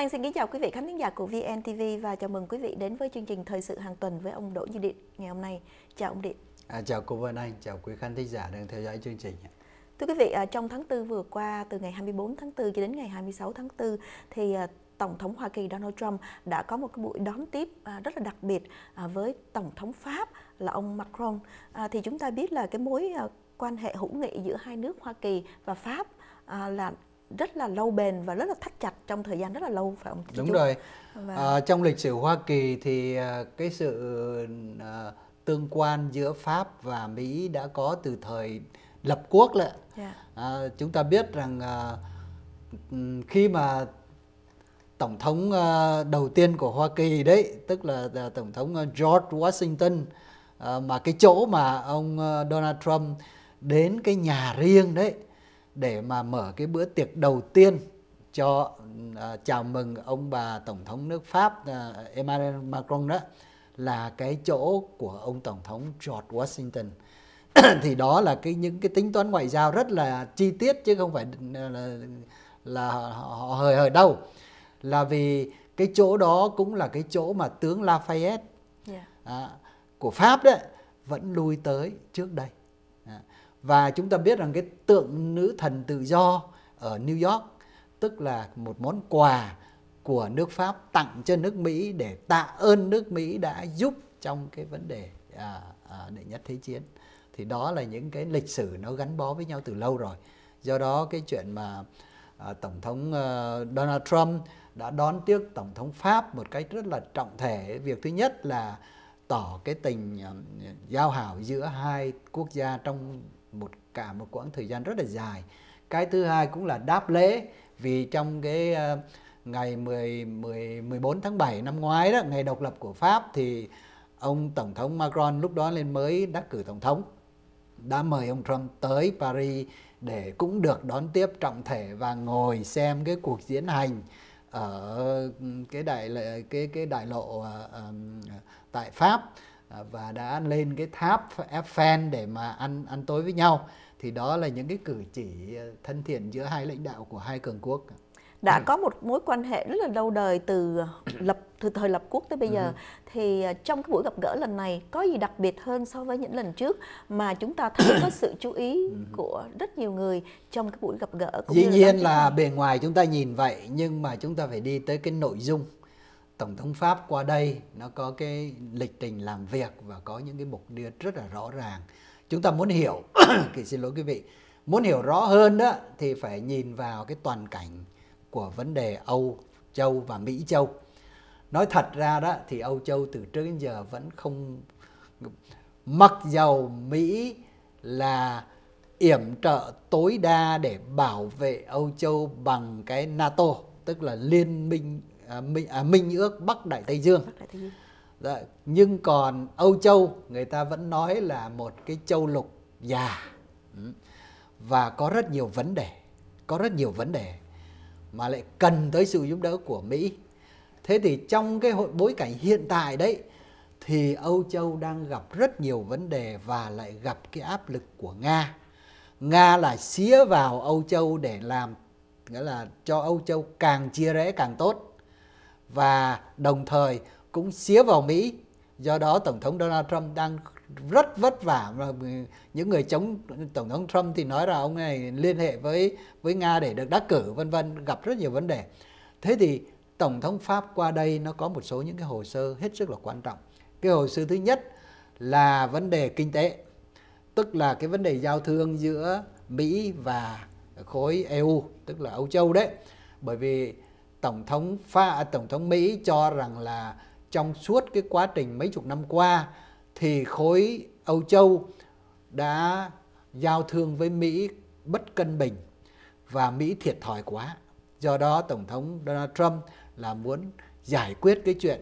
Lan xin kính chào quý vị khán thính giả của VNTV và chào mừng quý vị đến với chương trình Thời sự hàng tuần với ông Đỗ Như Điện ngày hôm nay. Chào ông Điện. À, chào cô Vân Anh, chào quý khán thính giả đang theo dõi chương trình. Thưa quý vị, à, trong tháng 4 vừa qua, từ ngày 24 tháng 4 cho đến ngày 26 tháng 4, thì à, Tổng thống Hoa Kỳ Donald Trump đã có một cái buổi đón tiếp à, rất là đặc biệt với Tổng thống Pháp là ông Macron. Thì chúng ta biết là cái mối quan hệ hữu nghị giữa hai nước Hoa Kỳ và Pháp là rất là lâu bền và rất là thắt chặt trong thời gian rất là lâu phải không? Đúng Chú? rồi. Và... À, trong lịch sử Hoa Kỳ thì ờ, cái sự à, tương quan giữa Pháp và Mỹ đã có từ thời lập quốc lệ. Yeah. À, chúng ta biết rằng à, khi mà tổng thống à, đầu tiên của Hoa Kỳ đấy, tức là à, tổng thống George Washington à, mà cái chỗ mà ông Donald Trump đến cái nhà riêng đấy để mà mở cái bữa tiệc đầu tiên cho uh, chào mừng ông bà tổng thống nước Pháp uh, Emmanuel Macron đó là cái chỗ của ông tổng thống George Washington thì đó là cái những cái tính toán ngoại giao rất là chi tiết chứ không phải à, là là họ hời hời đâu là vì cái chỗ đó cũng là cái chỗ mà tướng Lafayette yeah. à, của Pháp đấy vẫn lui tới trước đây à, và chúng ta biết rằng cái tượng nữ thần tự do ở New York tức là một món quà của nước Pháp tặng cho nước Mỹ để tạ ơn nước Mỹ đã giúp trong cái vấn đề à, à, đệ nhất thế chiến thì đó là những cái lịch sử nó gắn bó với nhau từ lâu rồi do đó cái chuyện mà à, tổng thống à, Donald Trump đã đón tiếc tổng thống Pháp một cách rất là trọng thể việc thứ nhất là tỏ cái tình à, giao hảo giữa hai quốc gia trong một cả một quãng thời gian rất là dài cái thứ hai cũng là đáp lễ vì trong cái uh, ngày 10, 10, 14 tháng 7 năm ngoái đó ngày độc lập của Pháp thì ông tổng thống Macron lúc đó lên mới đắc cử tổng thống đã mời ông Trump tới Paris để cũng được đón tiếp trọng thể và ngồi xem cái cuộc diễn hành ở cái đại cái cái đại lộ uh, tại Pháp À, và đã lên cái tháp Eiffel để mà ăn ăn tối với nhau thì đó là những cái cử chỉ ờ, thân thiện giữa hai lãnh đạo của hai cường quốc đã ừ. có một mối quan hệ rất là lâu đời từ ờ, lập từ thời lập quốc tới bây ừ. giờ thì ờ, trong cái buổi gặp gỡ lần này có gì đặc biệt hơn so với những lần trước mà chúng ta thấy có sự chú ý ừ. của rất nhiều người trong cái buổi gặp gỡ cũng dĩ nhiên là, là bề ngoài chúng ta nhìn vậy nhưng mà chúng ta phải đi tới cái nội dung tổng thống pháp qua đây nó có cái lịch trình làm việc và có những cái mục tiêu rất là rõ ràng chúng ta muốn hiểu thì xin lỗi quý vị muốn hiểu rõ hơn đó thì phải nhìn vào cái toàn cảnh của vấn đề âu châu và mỹ châu nói thật ra đó thì âu châu từ trước đến giờ vẫn không mặc dầu mỹ là yểm trợ tối đa để bảo vệ âu châu bằng cái nato tức là liên minh à, Minh à, Minh ước Bắc Đại Tây Dương. Bắc Đại Tây Dương. Dạ, nhưng còn Âu Châu người ta vẫn nói là một cái châu lục già ừ. và có rất nhiều vấn đề, có rất nhiều vấn đề mà lại cần tới sự giúp đỡ của Mỹ. Thế thì trong cái hội bối cảnh hiện tại đấy thì Âu Châu đang gặp rất nhiều vấn đề và lại gặp cái áp lực của Nga. Nga là xía vào Âu Châu để làm nghĩa là cho Âu Châu càng chia rẽ càng tốt và đồng thời cũng xía vào Mỹ. Do đó Tổng thống Donald Trump đang rất vất vả và những người chống tổng thống Trump thì nói là ông này liên hệ với với Nga để được đắc cử vân vân gặp rất nhiều vấn đề. Thế thì tổng thống Pháp qua đây nó có một số những cái hồ sơ hết sức là quan trọng. Cái hồ sơ thứ nhất là vấn đề kinh tế, tức là cái vấn đề giao thương giữa Mỹ và khối EU, tức là Âu Châu đấy. Bởi vì tổng thống pha à, tổng thống Mỹ cho rằng là trong suốt cái quá trình mấy chục năm qua thì khối Âu Châu đã giao thương với Mỹ bất cân bình và Mỹ thiệt thòi quá. Do đó tổng thống Donald Trump là muốn giải quyết cái chuyện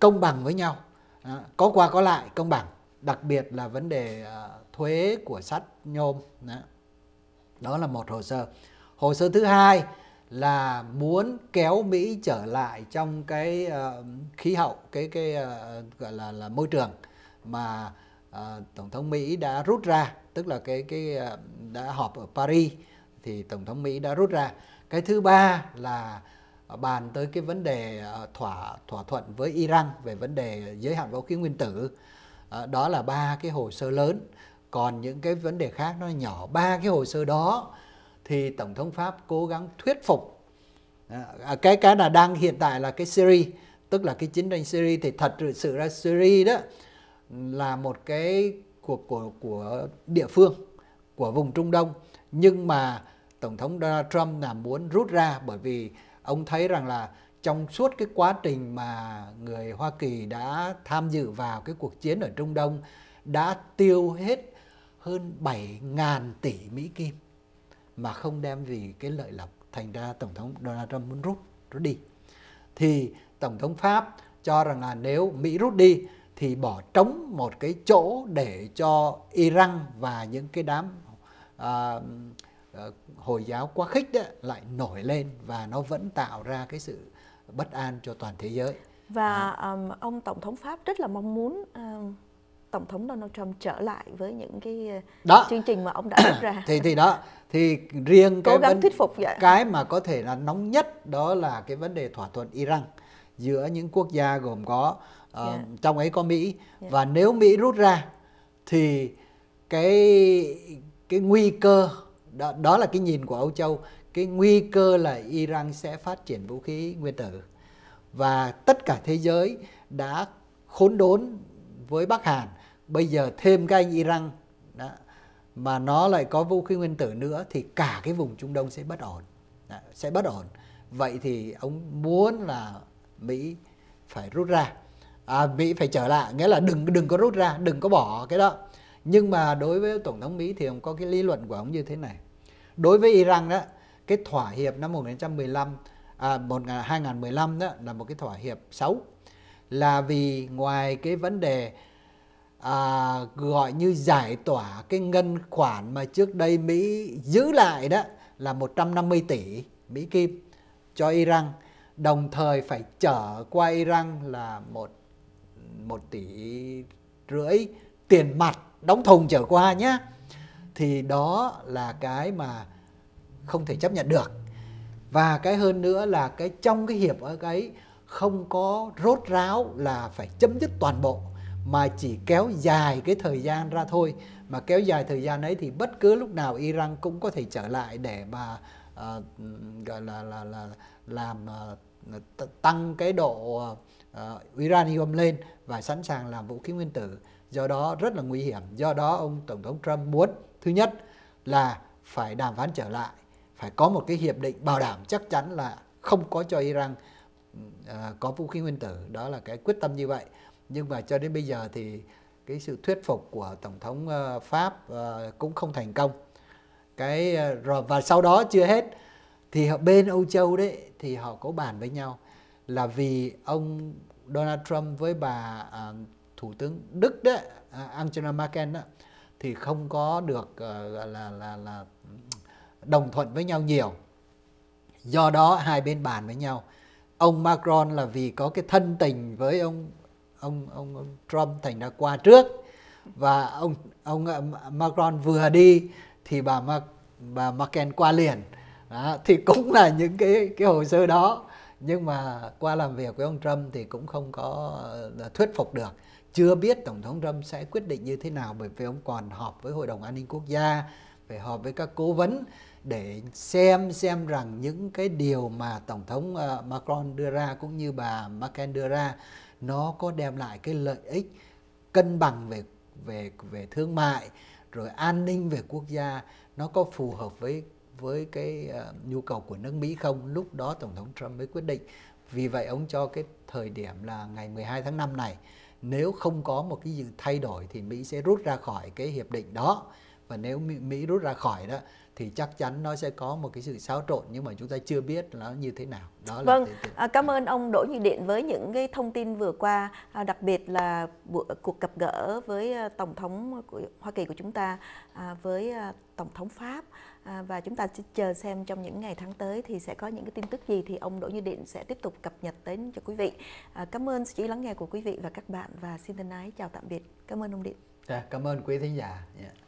công bằng với nhau, à, có qua có lại công bằng, đặc biệt là vấn đề à, thuế của sắt nhôm. đó là một hồ sơ. Hồ sơ thứ hai là muốn kéo Mỹ trở lại trong cái uh, khí hậu cái cái uh, gọi là là môi trường mà uh, tổng thống Mỹ đã rút ra tức là cái cái uh, đã họp ở Paris thì tổng thống Mỹ đã rút ra cái thứ ba là bàn tới cái vấn đề thỏa thỏa thuận với Iran về vấn đề giới hạn vũ khí nguyên tử uh, đó là ba cái hồ sơ lớn còn những cái vấn đề khác nó nhỏ ba cái hồ sơ đó thì tổng thống pháp cố gắng thuyết phục à, cái cái là đang hiện tại là cái syria tức là cái chiến tranh syria thì thật sự ra syria đó là một cái cuộc của, của địa phương của vùng trung đông nhưng mà tổng thống donald trump là muốn rút ra bởi vì ông thấy rằng là trong suốt cái quá trình mà người hoa kỳ đã tham dự vào cái cuộc chiến ở trung đông đã tiêu hết hơn 7.000 tỷ Mỹ Kim mà không đem vì cái lợi lộc thành ra tổng thống Donald Trump muốn rút rút đi thì tổng thống Pháp cho rằng là nếu Mỹ rút đi thì bỏ trống một cái chỗ để cho Iran và những cái đám à, ờ, hồi giáo quá khích đó, lại nổi lên và nó vẫn tạo ra cái sự bất an cho toàn thế giới và à. um, ông tổng thống Pháp rất là mong muốn um, tổng thống Donald Trump trở lại với những cái ờ, đó. chương trình mà ông đã rút ra thì thì đó thì riêng cố cái gắng vấn, thuyết phục vậy cái mà có thể là nóng nhất đó là cái vấn đề thỏa thuận Iran giữa những quốc gia gồm có uh, ờ, yeah. Dạ. trong ấy có Mỹ yeah. Dạ. và nếu Mỹ rút ra thì cái cái nguy cơ đó, đó là cái nhìn của Âu Châu cái nguy cơ là Iran sẽ phát triển vũ khí nguyên tử và tất cả thế giới đã khốn đốn với Bắc Hàn bây giờ thêm cái anh Iran đó, mà nó lại có vũ khí nguyên tử nữa thì cả cái vùng Trung Đông sẽ bất ổn đó, sẽ bất ổn vậy thì ông muốn là Mỹ phải rút ra à, Mỹ phải trở lại nghĩa là đừng đừng có rút ra đừng có bỏ cái đó nhưng mà đối với tổng thống Mỹ thì ông có cái lý luận của ông như thế này đối với Iran đó cái thỏa hiệp năm 1915 à, 2015 đó là một cái thỏa hiệp xấu là vì ngoài cái vấn đề à, gọi như giải tỏa cái ngân khoản mà trước đây Mỹ giữ lại đó là 150 tỷ Mỹ Kim cho Iran đồng thời phải trở qua Iran là một một tỷ rưỡi tiền mặt đóng thùng trở qua nhé thì đó là cái mà không thể chấp nhận được và cái hơn nữa là cái trong cái hiệp ở cái không có rốt ráo là phải chấm dứt toàn bộ mà chỉ kéo dài cái thời gian ra thôi mà kéo dài thời gian ấy thì bất cứ lúc nào Iran cũng có thể trở lại để mà uh, gọi là là là làm uh, tăng cái độ uh, uranium lên và sẵn sàng làm vũ khí nguyên tử do đó rất là nguy hiểm do đó ông tổng thống Trump muốn thứ nhất là phải đàm phán trở lại phải có một cái hiệp định bảo đảm chắc chắn là không có cho Iran uh, có vũ khí nguyên tử đó là cái quyết tâm như vậy nhưng mà cho đến bây giờ thì cái sự thuyết phục của tổng thống ờ, pháp ờ, cũng không thành công cái ờ, rồi và sau đó chưa hết thì bên Âu Châu đấy thì họ có bàn với nhau là vì ông Donald Trump với bà thủ tướng Đức đấy Angela Merkel đó thì không có được à, là là là đồng thuận với nhau nhiều do đó hai bên bàn với nhau ông Macron là vì có cái thân tình với ông ông ông, Trump thành ra qua trước và ông ông ờ, Macron vừa đi thì bà Mac, bà Merkel qua liền đó, thì cũng là những cái cái hồ sơ đó nhưng mà qua làm việc với ông Trump thì cũng không có ờ, thuyết phục được chưa biết tổng thống Trump sẽ quyết định như thế nào bởi vì ông còn họp với hội đồng an ninh quốc gia phải họp với các cố vấn để xem xem rằng những cái điều mà tổng thống ờ, Macron đưa ra cũng như bà Merkel đưa ra nó có đem lại cái lợi ích cân bằng về về về thương mại rồi an ninh về quốc gia nó có phù hợp với với cái uh, nhu cầu của nước Mỹ không lúc đó tổng thống Trump mới quyết định vì vậy ông cho cái thời điểm là ngày 12 tháng 5 này nếu không có một cái gì thay đổi thì Mỹ sẽ rút ra khỏi cái hiệp định đó và nếu Mỹ, rút ra khỏi đó thì chắc chắn nó sẽ có một cái sự xáo trộn nhưng mà chúng ta chưa biết nó như thế nào. Đó là vâng, là cái... à, cảm ơn ông Đỗ Như Điện với những cái thông tin vừa qua, à, đặc biệt là cuộc gặp gỡ với à, tổng thống của Hoa Kỳ của chúng ta à, với à, tổng thống Pháp à, và chúng ta sẽ chờ xem trong những ngày tháng tới thì sẽ có những cái tin tức gì thì ông Đỗ Như Điện sẽ tiếp tục cập nhật đến cho quý vị. À, cảm ơn sự chú ý lắng nghe của quý vị và các bạn và xin thân ái chào tạm biệt. Cảm ơn ông Điện. À, cảm ơn quý thính giả. Yeah. Dạ.